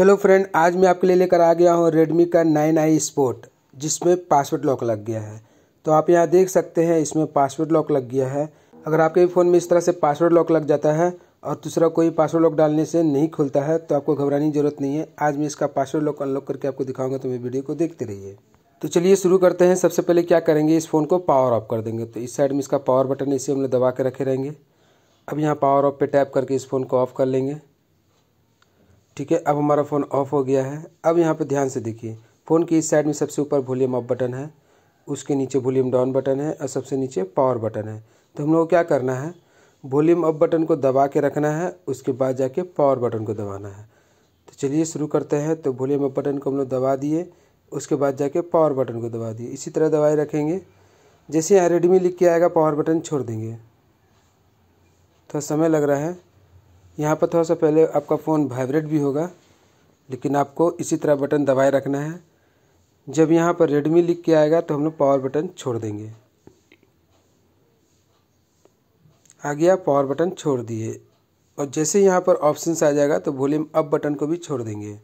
hello friend आज मैं आपके लिए लेकर आ गया हूँ रेडमी का नाइन आई स्पोर्ट जिसमें पासवर्ड लॉक लग गया है तो आप यहाँ देख सकते हैं इसमें पासवर्ड लॉक लग गया है अगर आपके फ़ोन में इस तरह से पासवर्ड लॉक लग जाता है और दूसरा कोई पासवर्ड लॉक डालने से नहीं खुलता है तो आपको घबराने की जरूरत नहीं है आज मैं इसका पासवर्ड लॉक अनलॉक करके आपको दिखाऊंगा तो मेरी वीडियो को देखते रहिए तो चलिए शुरू करते हैं सबसे पहले क्या करेंगे इस फ़ोन को पावर ऑफ कर देंगे तो इस साइड में इसका पावर बटन इसे हम लोग दबा के रखे रहेंगे अब यहाँ पावर ऑफ पे टैप करके इस फ़ोन को ऑफ कर लेंगे ठीक है अब हमारा फ़ोन ऑफ हो गया है अब यहाँ पर ध्यान से देखिए फ़ोन की इस साइड में सबसे ऊपर वॉल्यूम अप बटन है उसके नीचे वॉल्यूम डाउन बटन है और सबसे नीचे पावर बटन है तो हम लोग को क्या करना है वॉल्यूम अप बटन को दबा के रखना है उसके बाद जाके पावर बटन को दबाना है तो चलिए शुरू करते हैं तो वॉल्यूम अप बटन को हम लोग दबा दिए उसके बाद जाके पावर बटन को दबा दिए इसी तरह दबाए रखेंगे जैसे यहाँ रेडमी लिख के आएगा पावर बटन छोड़ देंगे थोड़ा तो समय लग रहा है यहाँ पर थोड़ा सा पहले आपका फ़ोन वाइब्रेट भी होगा लेकिन आपको इसी तरह बटन दबाए रखना है जब यहाँ पर रेडमी लिख के आएगा तो हम लोग पावर बटन छोड़ देंगे आ गया पावर बटन छोड़ दिए और जैसे यहाँ पर ऑप्शन आ जाएगा तो वॉल्यूम अप बटन को भी छोड़ देंगे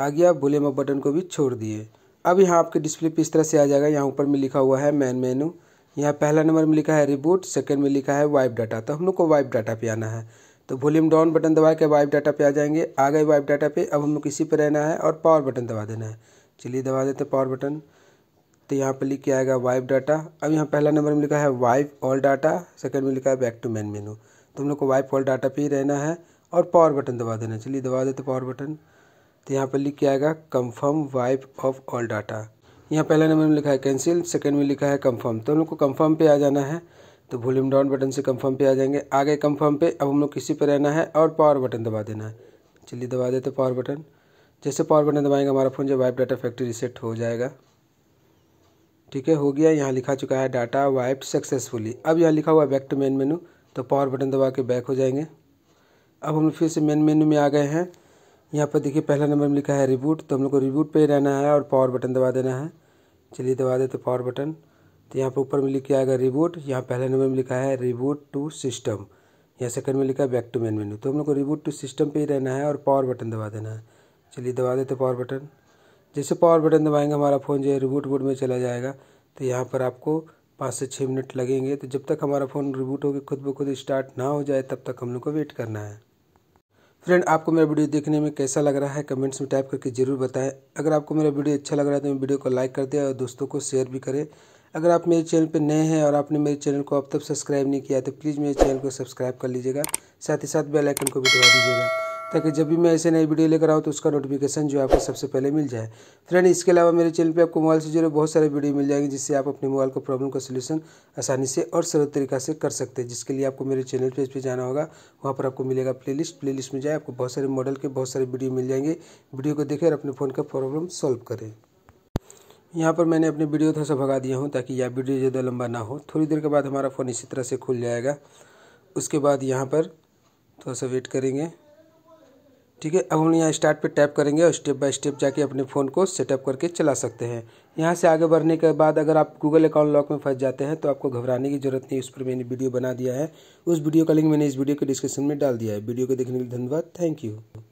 आ गया वॉल्यूम अप बटन को भी छोड़ दिए अब यहाँ आपके डिस्प्ले पे इस तरह से आ जाएगा यहाँ ऊपर में लिखा हुआ है मैन मेनू यहाँ पहला नंबर में लिखा है रिबूट सेकेंड में लिखा है वाइप डाटा तो हम लोग को वाइप डाटा पे आना है तो वॉल्यूम डाउन बटन दबा के वाइप डाटा पे आ जाएंगे आ गए वाइप डाटा पे अब हम लोग इसी पर रहना है और पावर बटन दबा देना है चलिए दबा देते हैं पावर बटन तो यहाँ पर लिख के आएगा वाइप डाटा अब यहाँ पहला नंबर में लिखा है वाइप ऑल डाटा सेकेंड में लिखा है बैक टू मैन मेनू तो हम लोग को वाइप ऑल डाटा पर ही रहना है और पावर बटन दबा देना है चलिए दबा देते पावर बटन तो यहाँ पर लिख के आएगा confirm wipe of all data यहाँ पहले नंबर में लिखा है कैंसिल सेकंड में लिखा है कंफर्म तो हम लोग को कंफर्म पे आ जाना है तो वॉल्यूम डाउन बटन से कंफर्म पे आ जाएंगे आगे कंफर्म पे अब हम लोग किसी पे रहना है और पावर बटन दबा देना है चलिए दबा देते पावर बटन जैसे पावर बटन दबाएंगे हमारा फ़ोन जो वाइप डाटा फैक्ट्री रिसेट हो जाएगा ठीक है हो गया यहाँ लिखा चुका है डाटा वाइप सक्सेसफुली अब यहाँ लिखा हुआ है बैक टू मेन मेनू तो पावर बटन दबा के बैक हो जाएंगे अब हम फिर से मेन मेनू में आ गए हैं यहाँ पर देखिए पहला नंबर में लिखा है रिबूट तो हम लोग को रिबूट पे रहना है और पावर बटन दबा देना है चलिए दबा देते पावर बटन तो यहाँ पर ऊपर में लिख के आएगा रिबूट यहाँ पहले नंबर में लिखा है रिबूट टू सिस्टम यहाँ सेकंड में लिखा है बैक टू मेन मेन्यू तो हम लोग को रिबूट टू सिस्टम पे ही रहना है और पावर बटन दबा देना है चलिए दबा देते पावर बटन जैसे पावर बटन दबाएंगे हमारा फ़ोन जो है रिबूट वोट में चला जाएगा तो यहाँ पर आपको पाँच से छः मिनट लगेंगे तो जब तक हमारा फ़ोन रिबूट होकर खुद ब खुद स्टार्ट ना हो जाए तब तक हम लोग को वेट करना है फ्रेंड आपको मेरा वीडियो देखने में कैसा लग रहा है कमेंट्स में टाइप करके ज़रूर बताएं अगर आपको मेरा वीडियो अच्छा लग रहा है तो मेरे वीडियो को लाइक कर दें और दोस्तों को शेयर भी करें अगर आप मेरे चैनल पर नए हैं और आपने मेरे चैनल को अब तक सब्सक्राइब नहीं किया तो प्लीज़ मेरे चैनल को सब्सक्राइब कर लीजिएगा साथ ही साथ बेलाइकन को भी दबा दीजिएगा ताकि जब भी मैं ऐसे नई वीडियो लेकर आऊँ तो उसका नोटिफिकेशन जो है आपको सबसे पहले मिल जाए फ्रेंड इसके अलावा मेरे चैनल पे आपको मोबाइल से जुड़े बहुत सारे वीडियो मिल जाएंगे जिससे आप अपने मोबाइल को प्रॉब्लम का सोल्यूशन आसानी से और सरल तरीका से कर सकते हैं जिसके लिए आपको मेरे चैनल पेज पर जाना होगा वहाँ पर आपको मिलेगा प्ले लिस्ट प्ले लिस्ट में जाए आपको बहुत सारे मॉडल के बहुत सारे वीडियो मिल जाएंगे वीडियो को देखें और अपने फ़ोन का प्रॉब्लम सॉल्व करें यहाँ पर मैंने अपने वीडियो थोड़ा सा भगा दिया हूँ ताकि यह वीडियो ज़्यादा लंबा ना हो थोड़ी देर के बाद हमारा फ़ोन इसी तरह से खुल जाएगा उसके बाद यहाँ पर थोड़ा सा वेट करेंगे ठीक है अब हम यहाँ स्टार्ट पे टैप करेंगे और स्टेप बाय स्टेप जाके अपने फ़ोन को सेटअप करके चला सकते हैं यहाँ से आगे बढ़ने के बाद अगर आप गूगल अकाउंट लॉक में फंस जाते हैं तो आपको घबराने की जरूरत नहीं उस पर मैंने वीडियो बना दिया है उस वीडियो का लिंक मैंने इस वीडियो के डिस्क्रिप्शन में डाल दिया है वीडियो को देखने के लिए धन्यवाद थैंक यू